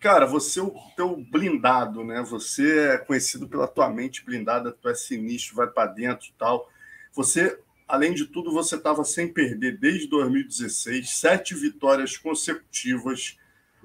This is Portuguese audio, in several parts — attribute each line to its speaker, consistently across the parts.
Speaker 1: Cara, você é o teu blindado, né? Você é conhecido pela tua mente blindada, tu é sinistro, vai para dentro e tal. Você, além de tudo, você estava sem perder desde 2016, sete vitórias consecutivas.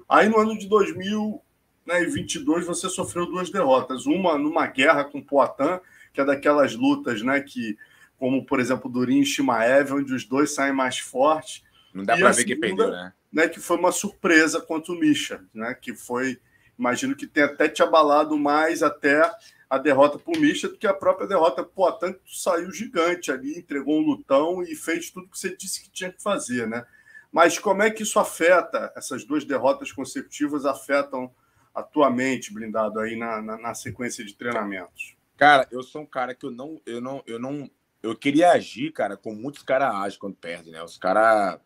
Speaker 1: Aí no ano de 2022 você sofreu duas derrotas, uma numa guerra com Poitin, que é daquelas lutas, né, que como por exemplo Durin e Shimaev, onde os dois saem mais fortes. Não dá para ver quem perdeu, né? né, que foi uma surpresa quanto o Misha, né, que foi, imagino que tenha até te abalado mais até a derrota para o Misha do que a própria derrota para o que saiu gigante ali, entregou um lutão e fez tudo que você disse que tinha que fazer, né? Mas como é que isso afeta, essas duas derrotas consecutivas afetam a tua mente, blindado, aí na, na, na sequência de treinamentos? Cara, eu sou um cara que eu não, eu não, eu não, eu queria
Speaker 2: agir, cara, como muitos caras agem quando perdem, né? Os caras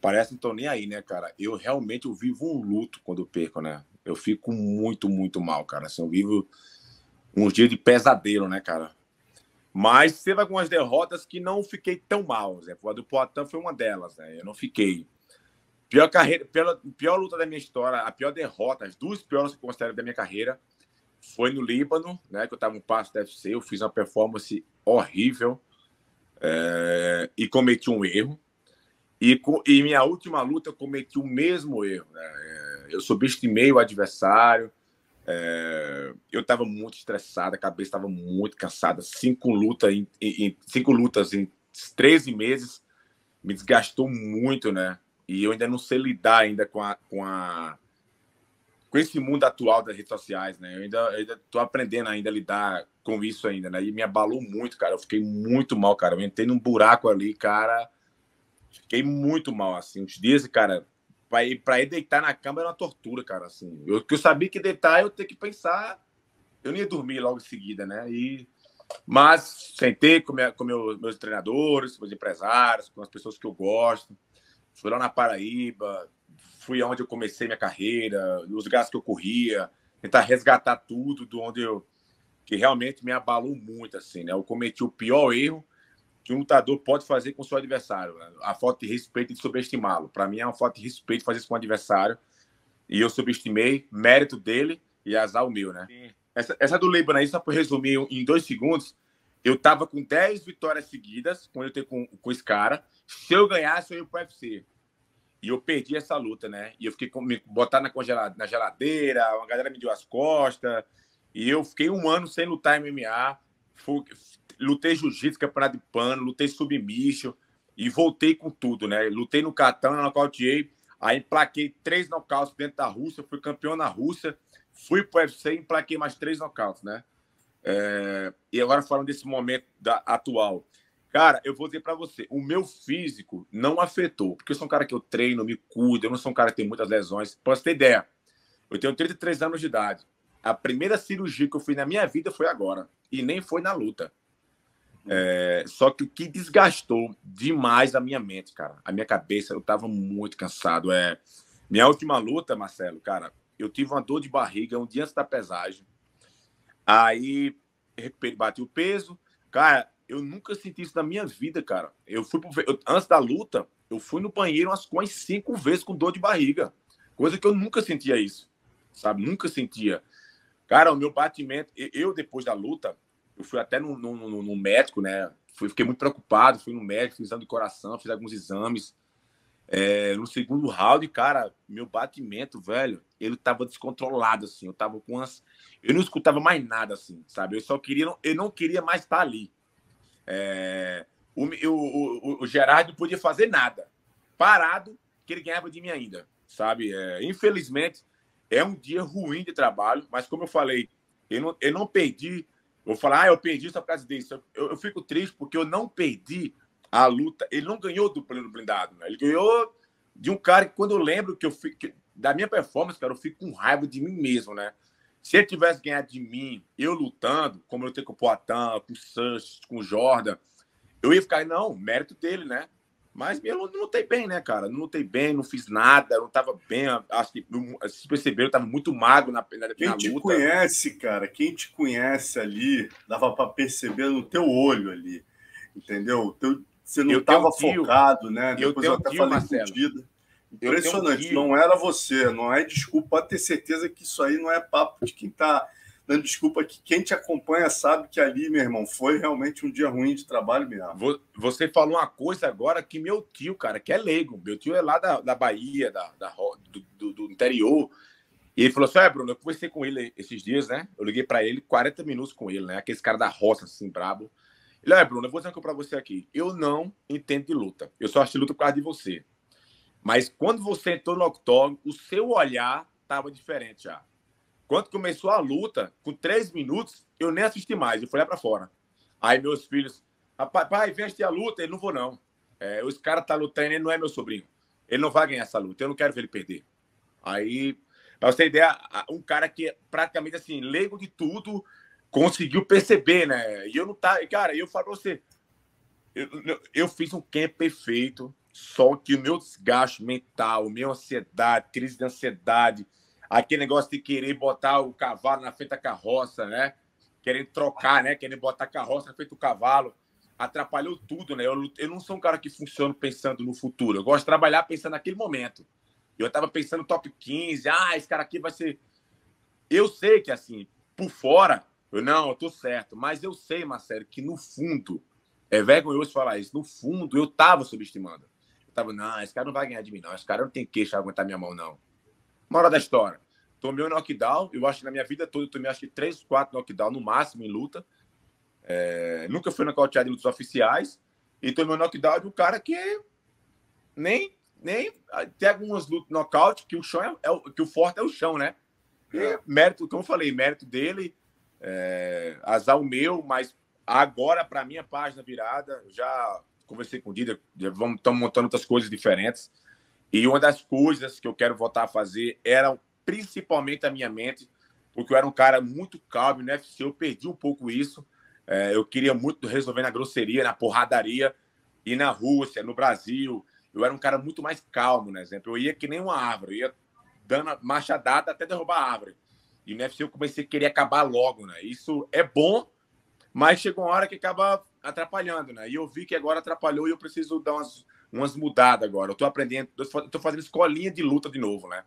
Speaker 2: parece que nem aí, né, cara? Eu realmente eu vivo um luto quando eu perco, né? Eu fico muito, muito mal, cara. Assim, eu vivo uns dias de pesadelo, né, cara? Mas teve algumas derrotas que não fiquei tão mal, Zé. A do Poitin foi uma delas, né? Eu não fiquei. Pior carreira, pior, pior luta da minha história, a pior derrota, as duas piores que eu considero da minha carreira, foi no Líbano, né? Que eu tava um passo da UFC, eu fiz uma performance horrível é, e cometi um erro, e, em minha última luta eu cometi o mesmo erro. Né? É, eu subestimei o adversário. É, eu estava muito estressado, a cabeça estava muito cansada. Cinco, luta em, em, cinco lutas em 13 meses me desgastou muito, né? E eu ainda não sei lidar ainda com a, com a com esse mundo atual das redes sociais, né? Eu ainda, estou aprendendo ainda a lidar com isso ainda, né? E me abalou muito, cara. Eu fiquei muito mal, cara. Eu entrei num buraco ali, cara. Fiquei muito mal, assim, uns dias, cara. Pra ir, pra ir deitar na cama era uma tortura, cara, assim. Eu, eu sabia que deitar eu ter que pensar. Eu nem ia dormir logo em seguida, né? E, mas sentei com, minha, com meu, meus treinadores, com meus empresários, com as pessoas que eu gosto. Fui lá na Paraíba, fui aonde eu comecei minha carreira, os gastos que eu corria, tentar resgatar tudo de onde eu que realmente me abalou muito assim, né? Eu cometi o pior erro que um lutador pode fazer com seu adversário. Né? A falta de respeito de subestimá-lo. Para mim é uma falta de respeito fazer isso com o adversário. E eu subestimei, mérito dele e azar o meu, né? Essa, essa do Leiban aí, só para resumir em dois segundos, eu tava com 10 vitórias seguidas quando eu tenho com, com esse cara. Se eu ganhasse, eu ia o UFC. E eu perdi essa luta, né? E eu fiquei com, me botar na, congelada, na geladeira, uma galera me deu as costas. E eu fiquei um ano sem lutar MMA. Fui, lutei jiu-jitsu, campeonato de pano, lutei submission e voltei com tudo, né? Lutei no Catana, nocauteei, aí plaquei três nocautes dentro da Rússia, fui campeão na Rússia, fui pro UFC e plaquei mais três nocautes, né? É... E agora falando desse momento da... atual. Cara, eu vou dizer para você, o meu físico não afetou, porque eu sou um cara que eu treino, me cuido, eu não sou um cara que tem muitas lesões. Posso ter ideia, eu tenho 33 anos de idade a primeira cirurgia que eu fiz na minha vida foi agora. E nem foi na luta. É, só que o que desgastou demais a minha mente, cara, a minha cabeça, eu tava muito cansado. É, minha última luta, Marcelo, cara, eu tive uma dor de barriga um dia antes da pesagem. Aí bati o peso. Cara, eu nunca senti isso na minha vida, cara. Eu fui pro, eu, antes da luta, eu fui no banheiro umas quase cinco vezes com dor de barriga. Coisa que eu nunca sentia isso. Sabe? Nunca sentia. Cara, o meu batimento, eu depois da luta, eu fui até no médico, né? fiquei muito preocupado, fui no médico, fiz exame de coração, fiz alguns exames. É, no segundo round, cara, meu batimento, velho, ele tava descontrolado, assim. Eu tava com umas. Eu não escutava mais nada, assim, sabe? Eu só queria. Eu não queria mais estar tá ali. É, o, o, o, o Gerardo podia fazer nada. Parado, que ele ganhava de mim ainda, sabe? É, infelizmente, é um dia ruim de trabalho, mas como eu falei, eu não, eu não perdi. Vou falar, ah, eu perdi essa presidência. Eu, eu fico triste porque eu não perdi a luta. Ele não ganhou do pleno blindado, né? ele ganhou de um cara que, quando eu lembro que eu fico, da minha performance, cara, eu fico com raiva de mim mesmo, né? Se ele tivesse ganhado de mim, eu lutando, como eu tenho com o Poitin, com o Sanches, com o Jordan, eu ia ficar, não, mérito dele, né? Mas eu não lutei bem, né, cara? Não lutei bem, não fiz nada, não tava bem. Acho que vocês perceberam, eu tava muito mago na, na, quem luta. Quem
Speaker 1: te conhece, cara, quem te conhece ali, dava para perceber no teu olho ali, entendeu? Teu, você não eu tava focado, tio, né? Depois eu, eu até tio, falei vida.
Speaker 2: Impressionante, não
Speaker 1: era você, não é desculpa, pode ter certeza que isso aí não é papo de quem tá dando desculpa que quem te acompanha sabe que ali, meu irmão, foi realmente um dia ruim de trabalho
Speaker 2: irmão. Você falou uma coisa agora que meu tio, cara, que é leigo, meu tio é lá da, da Bahia, da, da do, do, do, interior, e ele falou assim, é, Bruno, eu conversei com ele esses dias, né? Eu liguei para ele, 40 minutos com ele, né? Aquele cara da roça, assim, brabo. Ele, é, Bruno, eu vou dizer uma coisa para você aqui. Eu não entendo de luta. Eu só acho de luta por causa de você. Mas quando você entrou no octógono, o seu olhar tava diferente já. Quando começou a luta, com três minutos, eu nem assisti mais, eu fui lá para fora. Aí meus filhos, rapaz, pai, veste a luta, ele não vou não. É, os caras tá lutando, ele não é meu sobrinho. Ele não vai ganhar essa luta, eu não quero ver ele perder. Aí, pra você ter ideia, um cara que é praticamente assim, leigo de tudo, conseguiu perceber, né? E eu não tá, cara, eu falo pra você, eu, eu fiz um camp perfeito, só que o meu desgaste mental, minha ansiedade, crise de ansiedade, aquele negócio de querer botar o cavalo na frente da carroça, né? Querendo trocar, né? Querendo botar a carroça na frente do cavalo. Atrapalhou tudo, né? Eu, eu não sou um cara que funciona pensando no futuro. Eu gosto de trabalhar pensando naquele momento. Eu estava pensando top 15, ah, esse cara aqui vai ser. Eu sei que assim, por fora, eu não, eu tô certo, mas eu sei, Marcelo, que no fundo, é vergonhoso falar isso, no fundo eu tava subestimando. Eu tava, não, esse cara não vai ganhar de mim, não, esse cara não tem queixo aguentar minha mão, não. Uma hora da história. Tomei um knockdown. Eu acho que na minha vida toda eu tomei acho que 3, 4 knockdown no máximo em luta. É, nunca fui nocauteado em lutas oficiais. E tomei um knockdown de um cara que nem. nem ah, tem algumas lutas nocaute que o chão é, é, que o forte é o chão, né? E é. mérito, como eu falei, mérito dele, é, azar o meu, mas agora, para minha página virada, já conversei com o Dida, vamos estamos montando outras coisas diferentes. E uma das coisas que eu quero voltar a fazer era principalmente a minha mente, porque eu era um cara muito calmo no né? UFC, eu perdi um pouco isso. É, eu queria muito resolver na grosseria, na porradaria, e na Rússia, no Brasil. Eu era um cara muito mais calmo, né? Exemplo, eu ia que nem uma árvore, ia dando machadada até derrubar a árvore. E no UFC eu comecei a querer acabar logo, né? Isso é bom, mas chegou uma hora que acaba atrapalhando, né? E eu vi que agora atrapalhou e eu preciso dar umas umas mudadas agora. Eu tô aprendendo, eu tô fazendo escolinha de luta de novo, né?